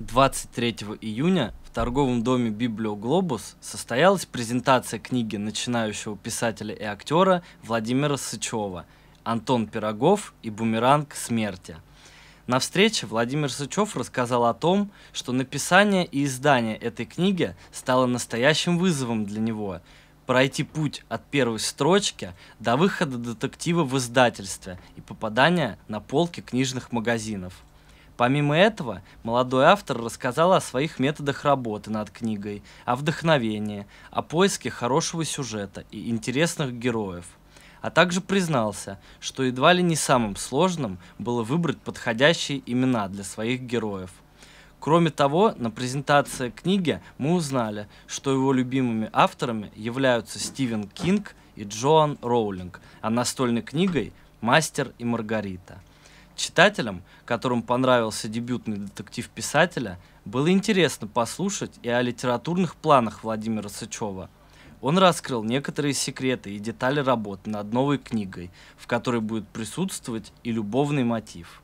23 июня в торговом доме «Библиоглобус» состоялась презентация книги начинающего писателя и актера Владимира Сычева «Антон Пирогов и бумеранг смерти». На встрече Владимир Сычев рассказал о том, что написание и издание этой книги стало настоящим вызовом для него, пройти путь от первой строчки до выхода детектива в издательстве и попадания на полки книжных магазинов. Помимо этого, молодой автор рассказал о своих методах работы над книгой, о вдохновении, о поиске хорошего сюжета и интересных героев – а также признался, что едва ли не самым сложным было выбрать подходящие имена для своих героев. Кроме того, на презентации книги мы узнали, что его любимыми авторами являются Стивен Кинг и Джоан Роулинг, а настольной книгой «Мастер и Маргарита». Читателям, которым понравился дебютный детектив писателя, было интересно послушать и о литературных планах Владимира Сычева. Он раскрыл некоторые секреты и детали работы над новой книгой, в которой будет присутствовать и любовный мотив –